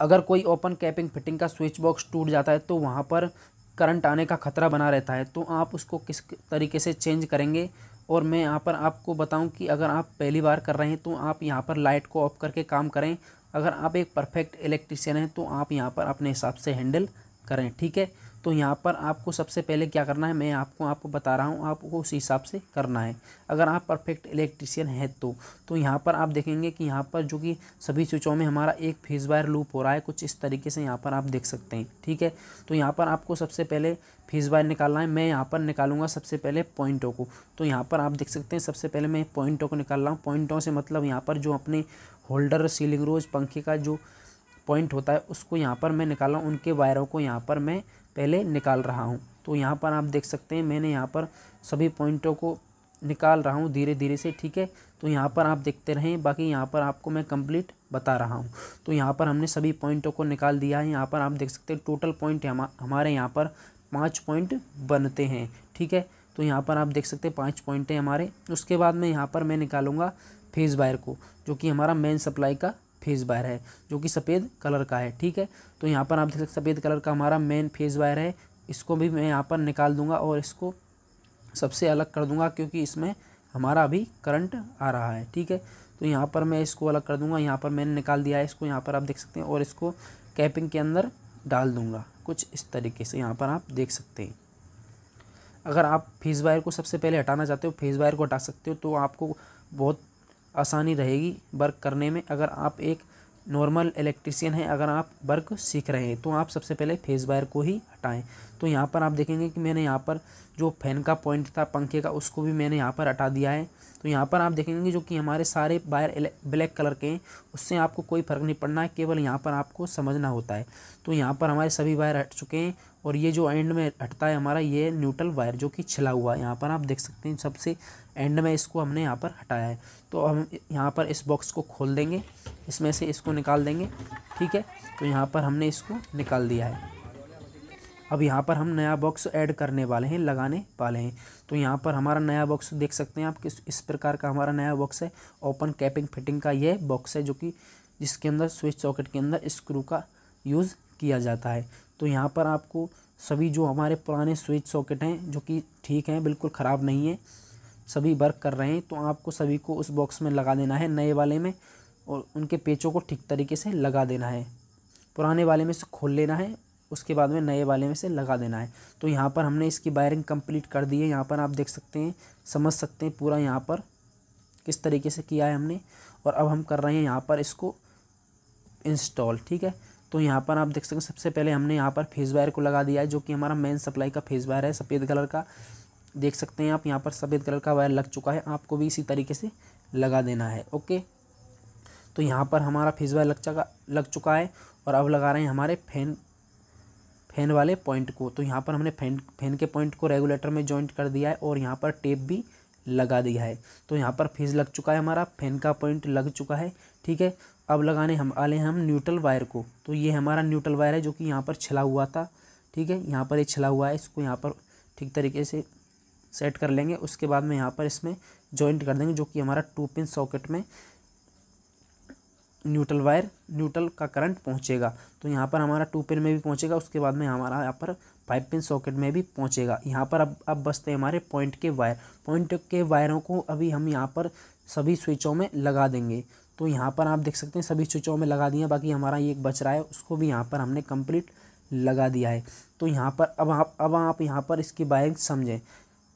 अगर कोई open capping fitting का स्विच बॉक्स टूट जाता है तो वहाँ पर करंट आने का खतरा बना रहता है तो आप उसको किस तरीके से चेंज करेंगे और मैं यहाँ पर आपको बताऊं कि अगर आप पहली बार कर रहे हैं तो आप यहाँ पर लाइट को ऑफ करके काम करें अगर आप एक परफेक्ट इलेक्ट्रिशियन हैं तो आप यहाँ पर अपने हिसाब से हैंडल करें ठीक है तो यहाँ पर आपको सबसे पहले क्या करना है मैं आपको आपको बता रहा हूँ आपको उस हिसाब से करना है अगर आप परफेक्ट इलेक्ट्रिशियन है तो तो यहाँ पर आप देखेंगे कि यहाँ पर जो कि सभी स्विचों में हमारा एक फेज वायर लूप हो रहा है कुछ इस तरीके से यहाँ पर आप देख सकते हैं ठीक है तो यहाँ पर आपको सबसे पहले फेज वायर निकालना है मैं यहाँ पर निकालूंगा सबसे पहले पॉइंटों को तो यहाँ पर आप देख सकते हैं सबसे पहले मैं पॉइंटों को निकाल रहा हूँ पॉइंटों से मतलब यहाँ पर जो अपने होल्डर सीलिंग रोज पंखे का जो पॉइंट होता है उसको यहाँ पर मैं निकाला उनके वायरों को यहाँ पर मैं पहले निकाल रहा हूँ तो यहाँ पर आप देख सकते हैं मैंने यहाँ पर सभी पॉइंटों को निकाल रहा हूँ धीरे धीरे से ठीक है तो यहाँ पर आप देखते रहें बाकी यहाँ पर आपको मैं कंप्लीट बता रहा हूँ तो यहाँ पर हमने सभी पॉइंटों को निकाल दिया है यहाँ पर आप देख सकते हैं टोटल पॉइंट हमारे यहाँ पर पाँच पॉइंट बनते हैं ठीक है तो यहाँ पर आप देख सकते हैं पाँच पॉइंट हैं हमारे उसके बाद में यहाँ पर मैं निकालूंगा फेज़ वायर को जो कि हमारा मेन सप्लाई का फेस वायर है जो कि सफ़ेद कलर का है ठीक है तो यहाँ पर आप देख सकते सफ़ेद कलर का हमारा मेन फेस वायर है इसको भी मैं यहाँ पर निकाल दूंगा और इसको सबसे अलग कर दूंगा क्योंकि इसमें हमारा अभी करंट आ रहा है ठीक है तो यहाँ पर मैं इसको अलग कर दूंगा यहाँ पर मैंने निकाल दिया है इसको यहाँ पर आप देख सकते हैं और इसको कैपिंग के अंदर डाल दूंगा कुछ इस तरीके से यहाँ पर आप देख सकते हैं अगर आप फेस वायर को सबसे पहले हटाना चाहते हो फेस वायर को हटा सकते हो तो आपको बहुत आसानी रहेगी वर्क करने में अगर आप एक नॉर्मल इलेक्ट्रिशियन है अगर आप वर्क सीख रहे हैं तो आप सबसे पहले फेस वायर को ही हटाएं तो यहाँ पर आप देखेंगे कि मैंने यहाँ पर जो फैन का पॉइंट था पंखे का उसको भी मैंने यहाँ पर हटा दिया है तो यहाँ पर आप देखेंगे जो कि हमारे सारे वायर ब्लैक कलर के हैं उससे आपको कोई फ़र्क नहीं पड़ना है केवल यहाँ पर आपको समझना होता है तो यहाँ पर हमारे सभी वायर हट चुके हैं और ये जो एंड में हटता है हमारा ये न्यूट्रल वायर जो कि छिला हुआ है यहाँ पर आप देख सकते हैं सबसे एंड में इसको हमने यहाँ पर हटाया है तो हम यहाँ पर इस बॉक्स को खोल देंगे इसमें से इसको निकाल देंगे ठीक है तो यहाँ पर हमने इसको निकाल दिया है अब यहाँ पर हम नया बॉक्स ऐड करने वाले हैं लगाने वाले हैं तो यहाँ पर हमारा नया बॉक्स देख सकते हैं आप किस इस प्रकार का हमारा नया बॉक्स है ओपन कैपिंग फिटिंग का यह बॉक्स है जो कि जिसके अंदर स्विच सॉकेट के अंदर स्क्रू का यूज़ किया जाता है तो यहाँ पर आपको सभी जो हमारे पुराने स्विच सॉकेट हैं जो कि ठीक हैं बिल्कुल ख़राब नहीं है सभी वर्क कर रहे हैं तो आपको सभी को उस बॉक्स में लगा देना है नए वाले में और उनके पेचों को ठीक तरीके से लगा देना है पुराने वाले में से खोल लेना है उसके बाद में नए वाले में से लगा देना है तो यहाँ पर हमने इसकी वायरिंग कंप्लीट कर दी है यहाँ पर आप देख सकते हैं समझ सकते हैं पूरा यहाँ पर किस तरीके से किया है हमने और अब हम कर रहे हैं यहाँ पर इसको इंस्टॉल ठीक है तो यहाँ पर आप देख सकते हैं सबसे पहले हमने यहाँ पर फेस वायर को लगा दिया है जो कि हमारा मेन सप्लाई का फेस वायर है सफ़ेद कलर का देख सकते हैं आप यहाँ पर सफ़ेद कलर का वायर लग चुका है आपको भी इसी तरीके से लगा देना है ओके तो यहाँ पर हमारा वायर लग चुका लग चुका है और अब लगा रहे हैं हमारे फैन फैन वाले पॉइंट को तो यहाँ पर हमने फैन फैन के पॉइंट को रेगुलेटर में जॉइंट कर दिया है और यहाँ पर टेप भी लगा दिया है तो यहाँ पर फिज लग चुका है हमारा फैन का पॉइंट लग चुका है ठीक है अब लगाने हम आले हम न्यूट्रल वायर को तो ये हमारा न्यूट्रल वायर है जो कि यहाँ पर छिला हुआ था ठीक है यहाँ पर ये छिला हुआ है इसको यहाँ पर ठीक तरीके से सेट कर लेंगे उसके बाद में यहाँ पर इसमें जॉइंट कर देंगे जो कि हमारा टू पिन सॉकेट में न्यूट्रल वायर न्यूट्रल का करंट पहुंचेगा तो यहाँ पर हमारा टू पिन में भी पहुंचेगा उसके बाद में हमारा यहाँ पर फाइव पिन सॉकेट में भी पहुंचेगा यहाँ पर अब अब बसते हैं हमारे पॉइंट के वायर पॉइंट के वायरों को अभी हम यहाँ पर सभी स्विचों में लगा देंगे तो यहाँ पर आप देख सकते हैं सभी स्विचों में लगा दिए बाकी हमारा ये एक बच रहा है उसको भी यहाँ पर हमने कम्प्लीट लगा दिया है तो यहाँ पर अब आप अब आप यहाँ पर इसकी वायरिंग समझें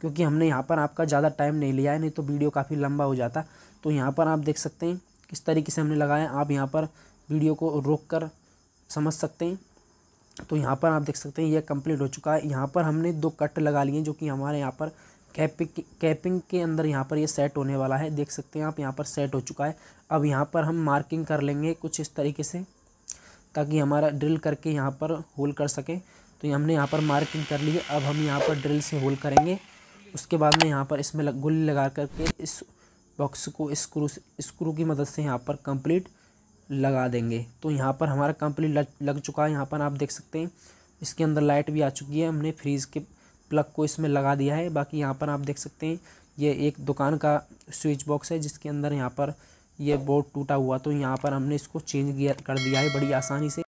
क्योंकि हमने यहाँ पर आपका ज़्यादा टाइम नहीं लिया है नहीं तो वीडियो काफ़ी लंबा हो जाता तो यहाँ पर आप देख सकते हैं इस तरीके से हमने लगाया आप यहाँ पर वीडियो को रोक कर समझ सकते हैं तो यहाँ पर आप देख सकते हैं यह कंप्लीट हो चुका है यहाँ पर हमने दो कट लगा लिए जो कि हमारे यहाँ पर कैपिंग कैपिंग के अंदर यहाँ पर ये यह सेट होने वाला है देख सकते हैं आप यहाँ पर सेट हो चुका है अब यहाँ पर हम मार्किंग कर लेंगे कुछ इस तरीके से ताकि हमारा ड्रिल करके यहाँ पर होल कर सकें तो हमने यहाँ पर मार्किंग कर ली अब हम यहाँ पर ड्रिल से होल करेंगे उसके बाद में यहाँ पर इसमें गुल लगा करके इस बॉक्स को स्क्रू स्क्रू की मदद से यहाँ पर कंप्लीट लगा देंगे तो यहाँ पर हमारा कंप्लीट लग, लग चुका है यहाँ पर आप देख सकते हैं इसके अंदर लाइट भी आ चुकी है हमने फ्रीज़ के प्लग को इसमें लगा दिया है बाकी यहाँ पर आप देख सकते हैं ये एक दुकान का स्विच बॉक्स है जिसके अंदर यहाँ पर यह बोर्ड टूटा हुआ तो यहाँ पर हमने इसको चेंज कर दिया है बड़ी आसानी से